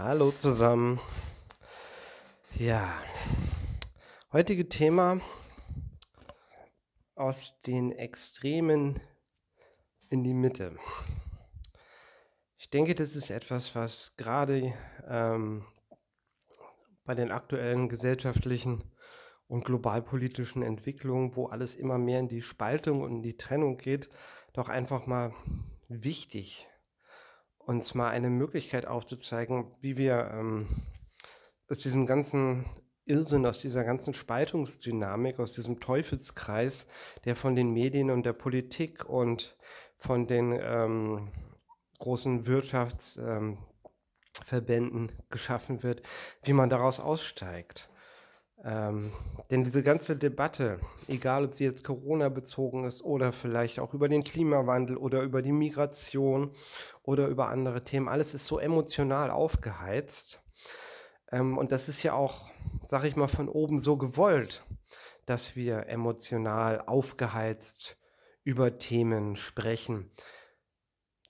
Hallo zusammen. Ja, heutige Thema aus den Extremen in die Mitte. Ich denke, das ist etwas, was gerade ähm, bei den aktuellen gesellschaftlichen und globalpolitischen Entwicklungen, wo alles immer mehr in die Spaltung und in die Trennung geht, doch einfach mal wichtig ist uns mal eine Möglichkeit aufzuzeigen, wie wir ähm, aus diesem ganzen Irrsinn, aus dieser ganzen Spaltungsdynamik, aus diesem Teufelskreis, der von den Medien und der Politik und von den ähm, großen Wirtschaftsverbänden ähm, geschaffen wird, wie man daraus aussteigt. Ähm, denn diese ganze Debatte, egal ob sie jetzt Corona bezogen ist oder vielleicht auch über den Klimawandel oder über die Migration oder über andere Themen, alles ist so emotional aufgeheizt. Ähm, und das ist ja auch, sag ich mal, von oben so gewollt, dass wir emotional aufgeheizt über Themen sprechen.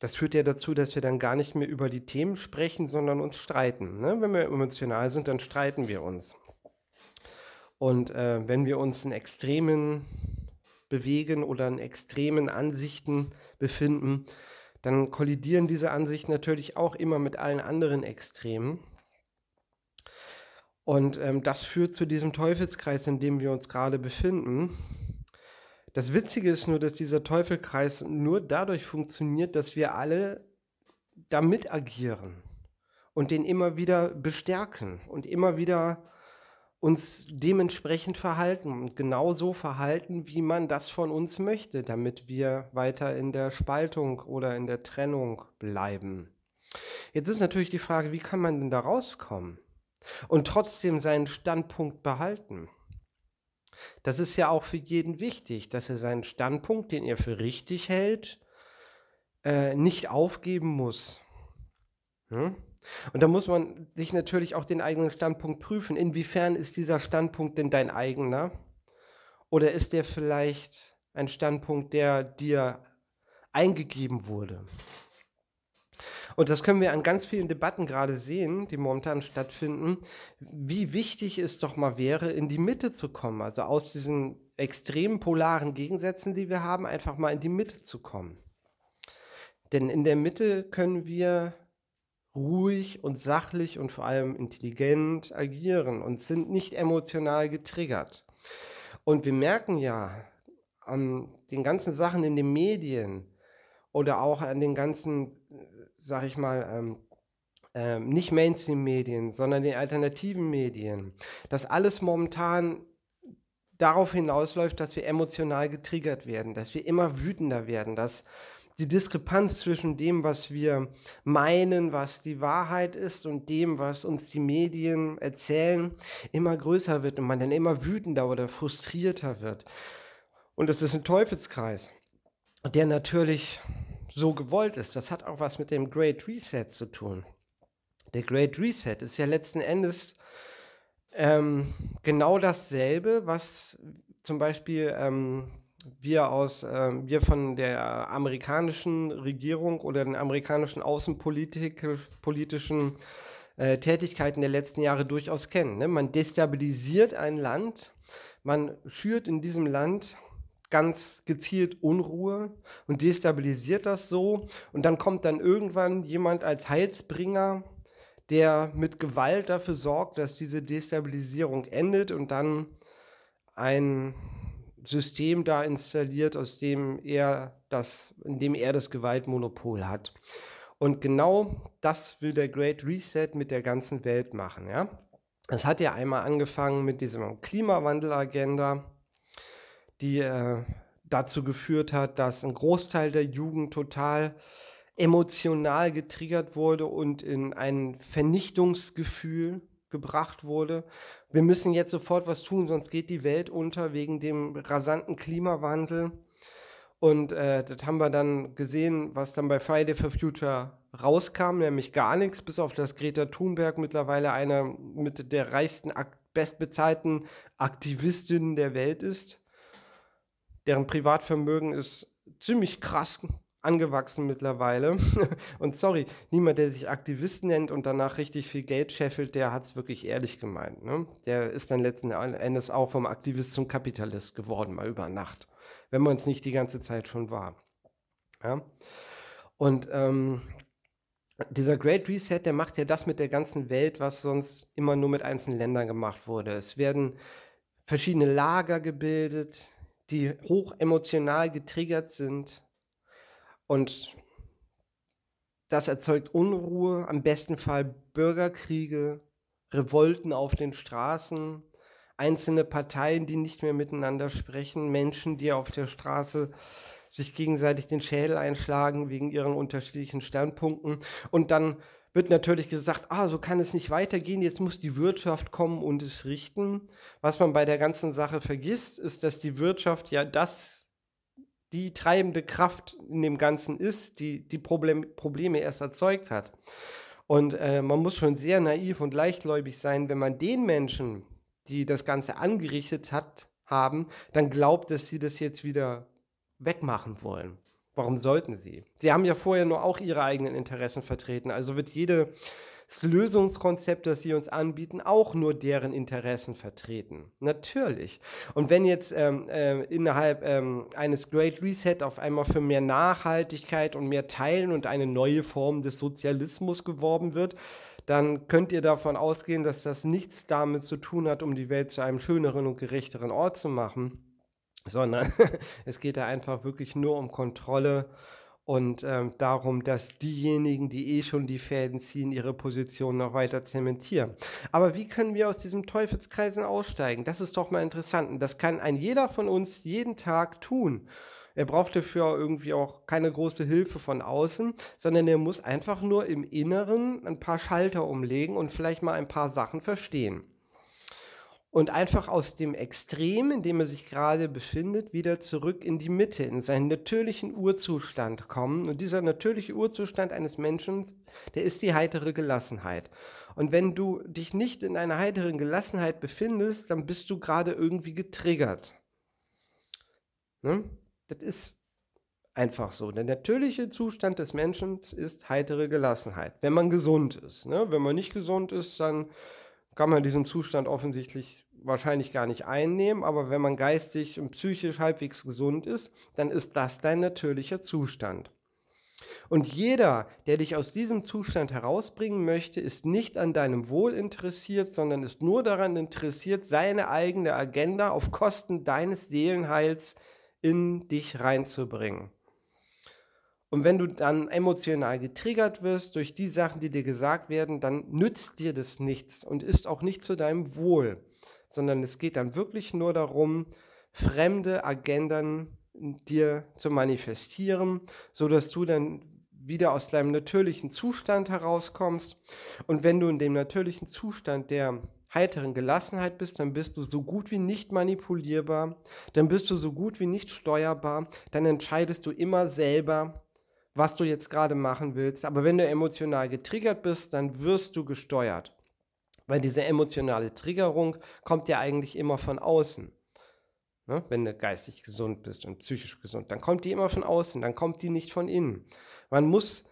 Das führt ja dazu, dass wir dann gar nicht mehr über die Themen sprechen, sondern uns streiten. Ne? Wenn wir emotional sind, dann streiten wir uns. Und äh, wenn wir uns in Extremen bewegen oder in extremen Ansichten befinden, dann kollidieren diese Ansichten natürlich auch immer mit allen anderen Extremen. Und ähm, das führt zu diesem Teufelskreis, in dem wir uns gerade befinden. Das Witzige ist nur, dass dieser Teufelkreis nur dadurch funktioniert, dass wir alle damit agieren und den immer wieder bestärken und immer wieder uns dementsprechend verhalten und genau so verhalten, wie man das von uns möchte, damit wir weiter in der Spaltung oder in der Trennung bleiben. Jetzt ist natürlich die Frage, wie kann man denn da rauskommen und trotzdem seinen Standpunkt behalten? Das ist ja auch für jeden wichtig, dass er seinen Standpunkt, den er für richtig hält, äh, nicht aufgeben muss. Hm? Und da muss man sich natürlich auch den eigenen Standpunkt prüfen. Inwiefern ist dieser Standpunkt denn dein eigener? Oder ist der vielleicht ein Standpunkt, der dir eingegeben wurde? Und das können wir an ganz vielen Debatten gerade sehen, die momentan stattfinden, wie wichtig es doch mal wäre, in die Mitte zu kommen, also aus diesen extremen polaren Gegensätzen, die wir haben, einfach mal in die Mitte zu kommen. Denn in der Mitte können wir ruhig und sachlich und vor allem intelligent agieren und sind nicht emotional getriggert. Und wir merken ja an den ganzen Sachen in den Medien oder auch an den ganzen, sag ich mal, ähm, ähm, nicht Mainstream-Medien, sondern den alternativen Medien, dass alles momentan darauf hinausläuft, dass wir emotional getriggert werden, dass wir immer wütender werden, dass die Diskrepanz zwischen dem, was wir meinen, was die Wahrheit ist und dem, was uns die Medien erzählen, immer größer wird und man dann immer wütender oder frustrierter wird. Und es ist ein Teufelskreis, der natürlich so gewollt ist. Das hat auch was mit dem Great Reset zu tun. Der Great Reset ist ja letzten Endes ähm, genau dasselbe, was zum Beispiel ähm, wir aus, äh, wir von der amerikanischen Regierung oder den amerikanischen außenpolitischen äh, Tätigkeiten der letzten Jahre durchaus kennen. Ne? Man destabilisiert ein Land, man schürt in diesem Land ganz gezielt Unruhe und destabilisiert das so. Und dann kommt dann irgendwann jemand als Heilsbringer, der mit Gewalt dafür sorgt, dass diese Destabilisierung endet und dann ein System da installiert, aus dem er das, in dem er das Gewaltmonopol hat. Und genau das will der Great Reset mit der ganzen Welt machen, ja. Das hat ja einmal angefangen mit diesem Klimawandelagenda, die äh, dazu geführt hat, dass ein Großteil der Jugend total emotional getriggert wurde und in ein Vernichtungsgefühl gebracht wurde. Wir müssen jetzt sofort was tun, sonst geht die Welt unter wegen dem rasanten Klimawandel. Und äh, das haben wir dann gesehen, was dann bei Friday for Future rauskam, nämlich gar nichts, bis auf das Greta Thunberg mittlerweile eine mit der reichsten, bestbezahlten Aktivistinnen der Welt ist. Deren Privatvermögen ist ziemlich krass angewachsen mittlerweile. und sorry, niemand, der sich Aktivist nennt und danach richtig viel Geld scheffelt, der hat es wirklich ehrlich gemeint. Ne? Der ist dann letzten Endes auch vom Aktivist zum Kapitalist geworden, mal über Nacht, wenn man es nicht die ganze Zeit schon war. Ja? Und ähm, dieser Great Reset, der macht ja das mit der ganzen Welt, was sonst immer nur mit einzelnen Ländern gemacht wurde. Es werden verschiedene Lager gebildet, die hoch emotional getriggert sind und das erzeugt Unruhe, am besten Fall Bürgerkriege, Revolten auf den Straßen, einzelne Parteien, die nicht mehr miteinander sprechen, Menschen, die auf der Straße sich gegenseitig den Schädel einschlagen wegen ihren unterschiedlichen Standpunkten. Und dann wird natürlich gesagt, ah, so kann es nicht weitergehen, jetzt muss die Wirtschaft kommen und es richten. Was man bei der ganzen Sache vergisst, ist, dass die Wirtschaft ja das die treibende Kraft in dem Ganzen ist, die die Problem, Probleme erst erzeugt hat. Und äh, man muss schon sehr naiv und leichtgläubig sein, wenn man den Menschen, die das Ganze angerichtet hat, haben, dann glaubt, dass sie das jetzt wieder wegmachen wollen. Warum sollten sie? Sie haben ja vorher nur auch ihre eigenen Interessen vertreten. Also wird jede Lösungskonzept, das sie uns anbieten, auch nur deren Interessen vertreten. Natürlich. Und wenn jetzt ähm, äh, innerhalb ähm, eines Great Reset auf einmal für mehr Nachhaltigkeit und mehr Teilen und eine neue Form des Sozialismus geworben wird, dann könnt ihr davon ausgehen, dass das nichts damit zu tun hat, um die Welt zu einem schöneren und gerechteren Ort zu machen, sondern es geht da einfach wirklich nur um Kontrolle und ähm, darum, dass diejenigen, die eh schon die Fäden ziehen, ihre Position noch weiter zementieren. Aber wie können wir aus diesem Teufelskreisen aussteigen? Das ist doch mal interessant. Und das kann ein jeder von uns jeden Tag tun. Er braucht dafür irgendwie auch keine große Hilfe von außen, sondern er muss einfach nur im Inneren ein paar Schalter umlegen und vielleicht mal ein paar Sachen verstehen und einfach aus dem Extrem, in dem er sich gerade befindet, wieder zurück in die Mitte, in seinen natürlichen Urzustand kommen. Und dieser natürliche Urzustand eines Menschen, der ist die heitere Gelassenheit. Und wenn du dich nicht in einer heiteren Gelassenheit befindest, dann bist du gerade irgendwie getriggert. Ne? Das ist einfach so. Der natürliche Zustand des Menschen ist heitere Gelassenheit, wenn man gesund ist. Ne? Wenn man nicht gesund ist, dann kann man diesen Zustand offensichtlich wahrscheinlich gar nicht einnehmen, aber wenn man geistig und psychisch halbwegs gesund ist, dann ist das dein natürlicher Zustand. Und jeder, der dich aus diesem Zustand herausbringen möchte, ist nicht an deinem Wohl interessiert, sondern ist nur daran interessiert, seine eigene Agenda auf Kosten deines Seelenheils in dich reinzubringen. Und wenn du dann emotional getriggert wirst durch die Sachen, die dir gesagt werden, dann nützt dir das nichts und ist auch nicht zu deinem Wohl, sondern es geht dann wirklich nur darum, fremde Agenden dir zu manifestieren, sodass du dann wieder aus deinem natürlichen Zustand herauskommst. Und wenn du in dem natürlichen Zustand der heiteren Gelassenheit bist, dann bist du so gut wie nicht manipulierbar, dann bist du so gut wie nicht steuerbar, dann entscheidest du immer selber was du jetzt gerade machen willst. Aber wenn du emotional getriggert bist, dann wirst du gesteuert. Weil diese emotionale Triggerung kommt ja eigentlich immer von außen. Ne? Wenn du geistig gesund bist und psychisch gesund, dann kommt die immer von außen, dann kommt die nicht von innen. Man muss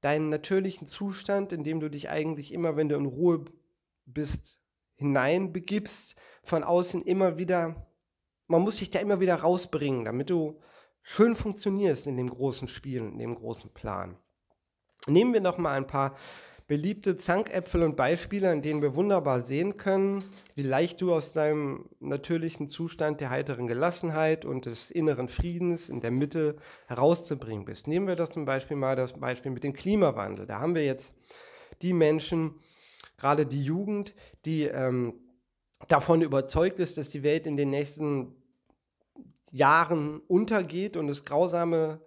deinen natürlichen Zustand, in dem du dich eigentlich immer, wenn du in Ruhe bist, hineinbegibst, von außen immer wieder, man muss dich da immer wieder rausbringen, damit du schön funktionierst in dem großen Spiel, in dem großen Plan. Nehmen wir noch mal ein paar beliebte Zankäpfel und Beispiele, an denen wir wunderbar sehen können, wie leicht du aus deinem natürlichen Zustand der heiteren Gelassenheit und des inneren Friedens in der Mitte herauszubringen bist. Nehmen wir das zum Beispiel mal das Beispiel mit dem Klimawandel. Da haben wir jetzt die Menschen, gerade die Jugend, die ähm, davon überzeugt ist, dass die Welt in den nächsten Jahren untergeht und es grausame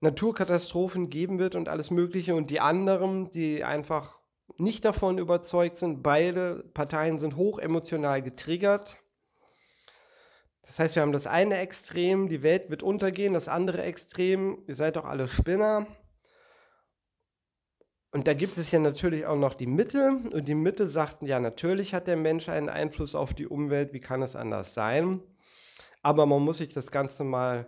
Naturkatastrophen geben wird und alles Mögliche. Und die anderen, die einfach nicht davon überzeugt sind, beide Parteien sind hoch emotional getriggert. Das heißt, wir haben das eine Extrem, die Welt wird untergehen, das andere Extrem, ihr seid doch alle Spinner. Und da gibt es ja natürlich auch noch die Mitte. Und die Mitte sagt, ja, natürlich hat der Mensch einen Einfluss auf die Umwelt, wie kann es anders sein? Aber man muss sich das Ganze mal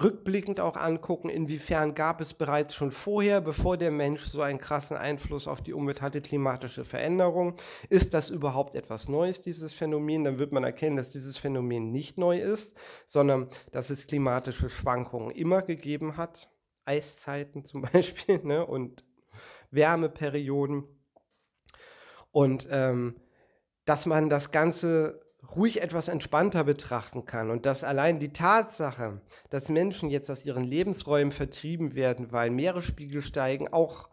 rückblickend auch angucken, inwiefern gab es bereits schon vorher, bevor der Mensch so einen krassen Einfluss auf die Umwelt hatte, klimatische Veränderungen. Ist das überhaupt etwas Neues, dieses Phänomen? Dann wird man erkennen, dass dieses Phänomen nicht neu ist, sondern dass es klimatische Schwankungen immer gegeben hat. Eiszeiten zum Beispiel ne? und Wärmeperioden. Und ähm, dass man das Ganze ruhig etwas entspannter betrachten kann und dass allein die Tatsache, dass Menschen jetzt aus ihren Lebensräumen vertrieben werden, weil Meeresspiegel steigen, auch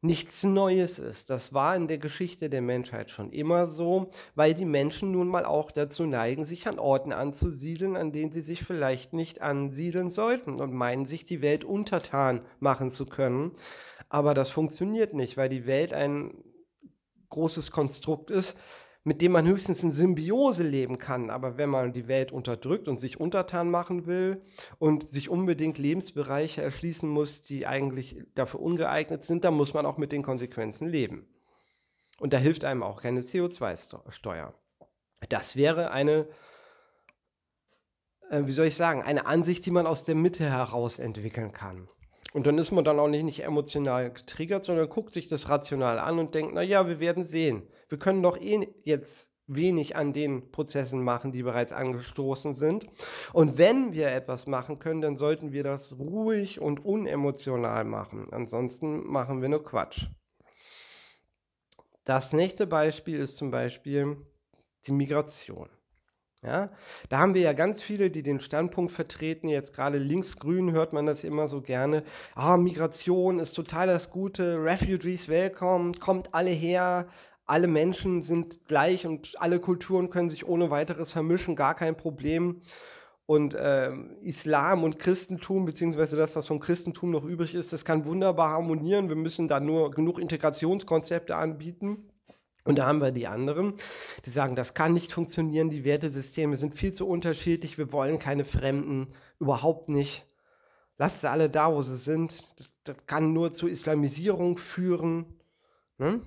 nichts Neues ist. Das war in der Geschichte der Menschheit schon immer so, weil die Menschen nun mal auch dazu neigen, sich an Orten anzusiedeln, an denen sie sich vielleicht nicht ansiedeln sollten und meinen, sich die Welt untertan machen zu können. Aber das funktioniert nicht, weil die Welt ein großes Konstrukt ist, mit dem man höchstens in Symbiose leben kann. Aber wenn man die Welt unterdrückt und sich untertan machen will und sich unbedingt Lebensbereiche erschließen muss, die eigentlich dafür ungeeignet sind, dann muss man auch mit den Konsequenzen leben. Und da hilft einem auch keine CO2-Steuer. Das wäre eine, äh, wie soll ich sagen, eine Ansicht, die man aus der Mitte heraus entwickeln kann. Und dann ist man dann auch nicht, nicht emotional getriggert, sondern guckt sich das rational an und denkt, naja, wir werden sehen. Wir können doch eh jetzt wenig an den Prozessen machen, die bereits angestoßen sind. Und wenn wir etwas machen können, dann sollten wir das ruhig und unemotional machen. Ansonsten machen wir nur Quatsch. Das nächste Beispiel ist zum Beispiel die Migration. Ja, da haben wir ja ganz viele, die den Standpunkt vertreten, jetzt gerade linksgrün hört man das immer so gerne, ah, Migration ist total das Gute, Refugees welcome, kommt alle her, alle Menschen sind gleich und alle Kulturen können sich ohne weiteres vermischen, gar kein Problem. Und äh, Islam und Christentum, beziehungsweise das, was vom Christentum noch übrig ist, das kann wunderbar harmonieren. Wir müssen da nur genug Integrationskonzepte anbieten. Und da haben wir die anderen, die sagen, das kann nicht funktionieren, die Wertesysteme sind viel zu unterschiedlich, wir wollen keine Fremden, überhaupt nicht. Lasst sie alle da, wo sie sind. Das kann nur zur Islamisierung führen. Ne?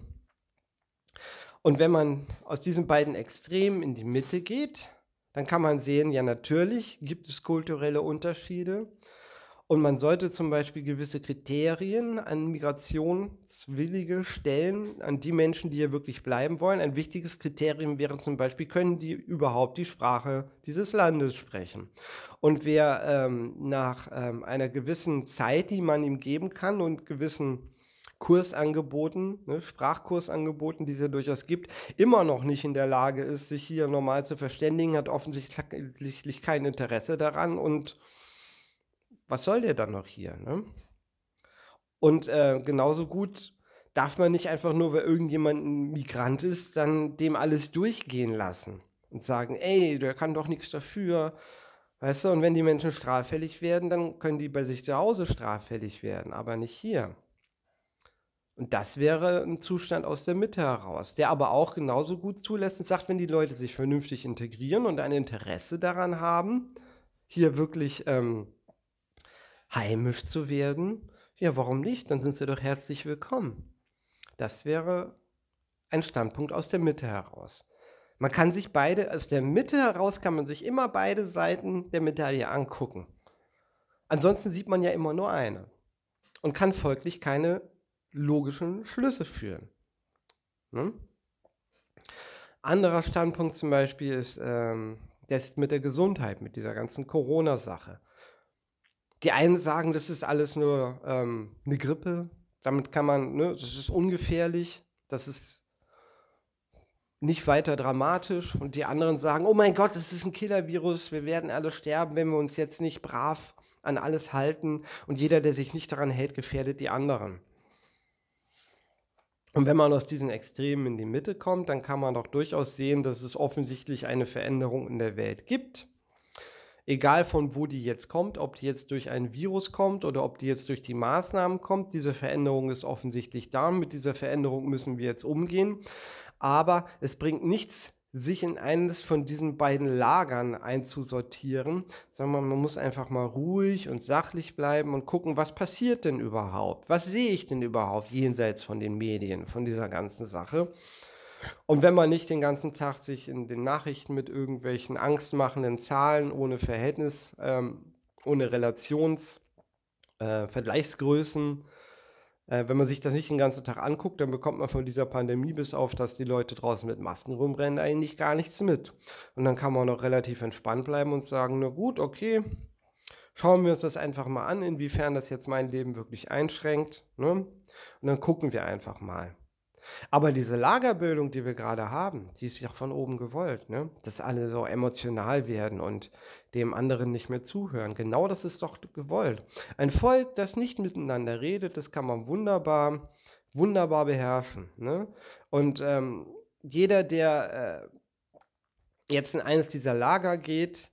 Und wenn man aus diesen beiden Extremen in die Mitte geht, dann kann man sehen, ja natürlich gibt es kulturelle Unterschiede, und man sollte zum Beispiel gewisse Kriterien an Migrationswillige stellen, an die Menschen, die hier wirklich bleiben wollen. Ein wichtiges Kriterium wäre zum Beispiel, können die überhaupt die Sprache dieses Landes sprechen? Und wer ähm, nach ähm, einer gewissen Zeit, die man ihm geben kann und gewissen Kursangeboten, ne, Sprachkursangeboten, die es ja durchaus gibt, immer noch nicht in der Lage ist, sich hier normal zu verständigen, hat offensichtlich kein Interesse daran und was soll der dann noch hier? Ne? Und äh, genauso gut darf man nicht einfach nur, weil irgendjemand ein Migrant ist, dann dem alles durchgehen lassen und sagen, ey, der kann doch nichts dafür. Weißt du, und wenn die Menschen straffällig werden, dann können die bei sich zu Hause straffällig werden, aber nicht hier. Und das wäre ein Zustand aus der Mitte heraus, der aber auch genauso gut zulässt und sagt, wenn die Leute sich vernünftig integrieren und ein Interesse daran haben, hier wirklich ähm, heimisch zu werden, ja, warum nicht? Dann sind sie doch herzlich willkommen. Das wäre ein Standpunkt aus der Mitte heraus. Man kann sich beide, aus der Mitte heraus kann man sich immer beide Seiten der Medaille angucken. Ansonsten sieht man ja immer nur eine und kann folglich keine logischen Schlüsse führen. Hm? Anderer Standpunkt zum Beispiel ist ähm, das mit der Gesundheit, mit dieser ganzen Corona-Sache die einen sagen, das ist alles nur ähm, eine Grippe, damit kann man, ne, das ist ungefährlich, das ist nicht weiter dramatisch. Und die anderen sagen, oh mein Gott, das ist ein Killer-Virus, wir werden alle sterben, wenn wir uns jetzt nicht brav an alles halten. Und jeder, der sich nicht daran hält, gefährdet die anderen. Und wenn man aus diesen Extremen in die Mitte kommt, dann kann man doch durchaus sehen, dass es offensichtlich eine Veränderung in der Welt gibt egal von wo die jetzt kommt, ob die jetzt durch ein Virus kommt oder ob die jetzt durch die Maßnahmen kommt, diese Veränderung ist offensichtlich da. Mit dieser Veränderung müssen wir jetzt umgehen. Aber es bringt nichts, sich in eines von diesen beiden Lagern einzusortieren, sondern man muss einfach mal ruhig und sachlich bleiben und gucken, was passiert denn überhaupt? Was sehe ich denn überhaupt jenseits von den Medien, von dieser ganzen Sache? Und wenn man nicht den ganzen Tag sich in den Nachrichten mit irgendwelchen angstmachenden Zahlen ohne Verhältnis, ähm, ohne Relations, äh, Vergleichsgrößen, äh, wenn man sich das nicht den ganzen Tag anguckt, dann bekommt man von dieser Pandemie bis auf, dass die Leute draußen mit Masken rumrennen, eigentlich gar nichts mit. Und dann kann man auch relativ entspannt bleiben und sagen, na gut, okay, schauen wir uns das einfach mal an, inwiefern das jetzt mein Leben wirklich einschränkt. Ne? Und dann gucken wir einfach mal. Aber diese Lagerbildung, die wir gerade haben, die ist ja von oben gewollt, ne? dass alle so emotional werden und dem anderen nicht mehr zuhören. Genau das ist doch gewollt. Ein Volk, das nicht miteinander redet, das kann man wunderbar, wunderbar beherrschen. Ne? Und ähm, jeder, der äh, jetzt in eines dieser Lager geht,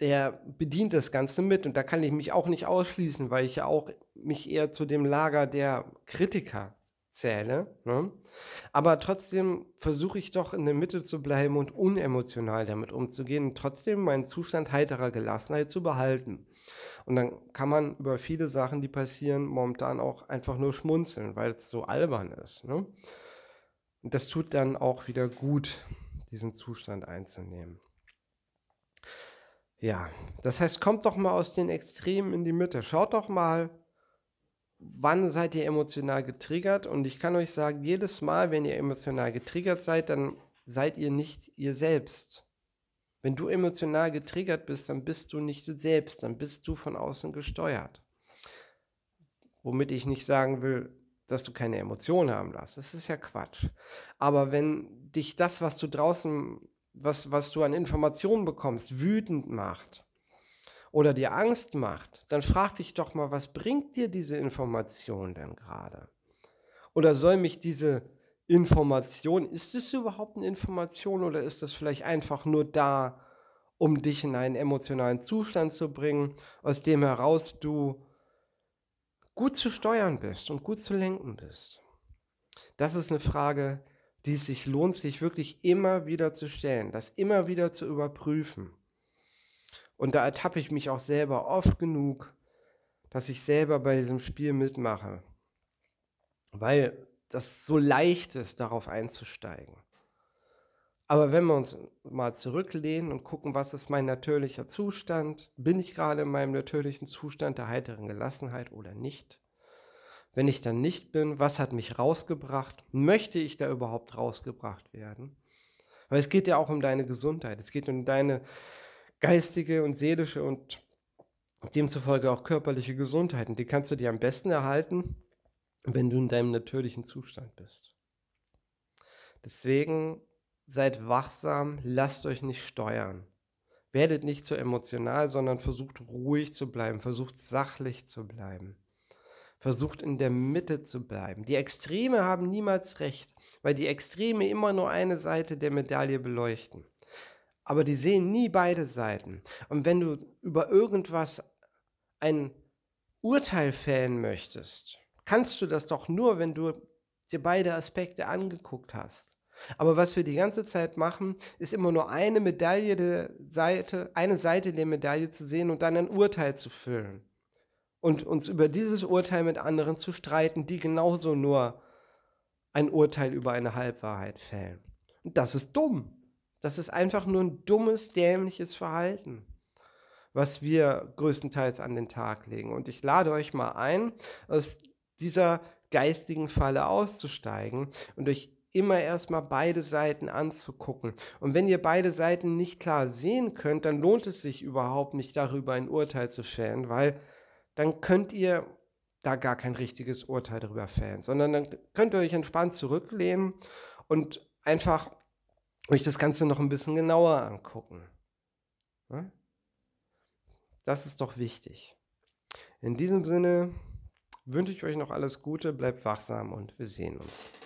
der bedient das Ganze mit. Und da kann ich mich auch nicht ausschließen, weil ich ja auch mich eher zu dem Lager der Kritiker zähle. Ne? Aber trotzdem versuche ich doch in der Mitte zu bleiben und unemotional damit umzugehen und trotzdem meinen Zustand heiterer Gelassenheit zu behalten. Und dann kann man über viele Sachen, die passieren, momentan auch einfach nur schmunzeln, weil es so albern ist. Ne? Und das tut dann auch wieder gut, diesen Zustand einzunehmen. Ja, das heißt, kommt doch mal aus den Extremen in die Mitte. Schaut doch mal, wann seid ihr emotional getriggert? Und ich kann euch sagen, jedes Mal, wenn ihr emotional getriggert seid, dann seid ihr nicht ihr selbst. Wenn du emotional getriggert bist, dann bist du nicht du selbst, dann bist du von außen gesteuert. Womit ich nicht sagen will, dass du keine Emotionen haben darfst. Das ist ja Quatsch. Aber wenn dich das, was du draußen, was, was du an Informationen bekommst, wütend macht, oder dir Angst macht, dann frag dich doch mal, was bringt dir diese Information denn gerade? Oder soll mich diese Information, ist es überhaupt eine Information oder ist das vielleicht einfach nur da, um dich in einen emotionalen Zustand zu bringen, aus dem heraus du gut zu steuern bist und gut zu lenken bist? Das ist eine Frage, die es sich lohnt, sich wirklich immer wieder zu stellen, das immer wieder zu überprüfen. Und da ertappe ich mich auch selber oft genug, dass ich selber bei diesem Spiel mitmache. Weil das so leicht ist, darauf einzusteigen. Aber wenn wir uns mal zurücklehnen und gucken, was ist mein natürlicher Zustand, bin ich gerade in meinem natürlichen Zustand der heiteren Gelassenheit oder nicht? Wenn ich dann nicht bin, was hat mich rausgebracht? Möchte ich da überhaupt rausgebracht werden? Weil es geht ja auch um deine Gesundheit, es geht um deine geistige und seelische und demzufolge auch körperliche Gesundheit. Und die kannst du dir am besten erhalten, wenn du in deinem natürlichen Zustand bist. Deswegen seid wachsam, lasst euch nicht steuern. Werdet nicht zu emotional, sondern versucht ruhig zu bleiben, versucht sachlich zu bleiben. Versucht in der Mitte zu bleiben. Die Extreme haben niemals recht, weil die Extreme immer nur eine Seite der Medaille beleuchten aber die sehen nie beide Seiten. Und wenn du über irgendwas ein Urteil fällen möchtest, kannst du das doch nur, wenn du dir beide Aspekte angeguckt hast. Aber was wir die ganze Zeit machen, ist immer nur eine Medaille der Seite, eine Seite der Medaille zu sehen und dann ein Urteil zu füllen. Und uns über dieses Urteil mit anderen zu streiten, die genauso nur ein Urteil über eine Halbwahrheit fällen. Und das ist dumm. Das ist einfach nur ein dummes, dämliches Verhalten, was wir größtenteils an den Tag legen. Und ich lade euch mal ein, aus dieser geistigen Falle auszusteigen und euch immer erstmal beide Seiten anzugucken. Und wenn ihr beide Seiten nicht klar sehen könnt, dann lohnt es sich überhaupt nicht darüber ein Urteil zu fällen, weil dann könnt ihr da gar kein richtiges Urteil darüber fällen, sondern dann könnt ihr euch entspannt zurücklehnen und einfach euch das Ganze noch ein bisschen genauer angucken. Ne? Das ist doch wichtig. In diesem Sinne wünsche ich euch noch alles Gute, bleibt wachsam und wir sehen uns.